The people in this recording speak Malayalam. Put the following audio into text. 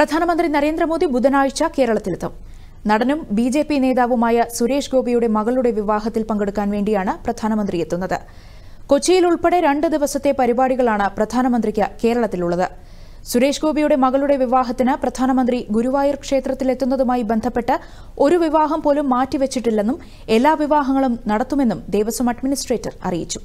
പ്രധാനമന്ത്രി നരേന്ദ്രമോദി ബുധനാഴ്ച കേരളത്തിലെത്തും നടനും ബി ജെ പി നേതാവുമായ സുരേഷ് ഗോപിയുടെ മകളുടെ വിവാഹത്തിൽ പങ്കെടുക്കാൻ വേണ്ടിയാണ് പ്രധാനമന്ത്രി എത്തുന്നത് കൊച്ചിയിൽ ഉൾപ്പെടെ രണ്ട് ദിവസത്തെ പരിപാടികളാണ് പ്രധാനമന്ത്രിക്ക് കേരളത്തിലുള്ളത് സുരേഷ് ഗോപിയുടെ മകളുടെ വിവാഹത്തിന് പ്രധാനമന്ത്രി ഗുരുവായൂർ ക്ഷേത്രത്തിലെത്തുന്നതുമായി ബന്ധപ്പെട്ട് ഒരു വിവാഹം പോലും മാറ്റിവച്ചിട്ടില്ലെന്നും എല്ലാ വിവാഹങ്ങളും നടത്തുമെന്നും ദേവസ്വം അഡ്മിനിസ്ട്രേറ്റർ അറിയിച്ചു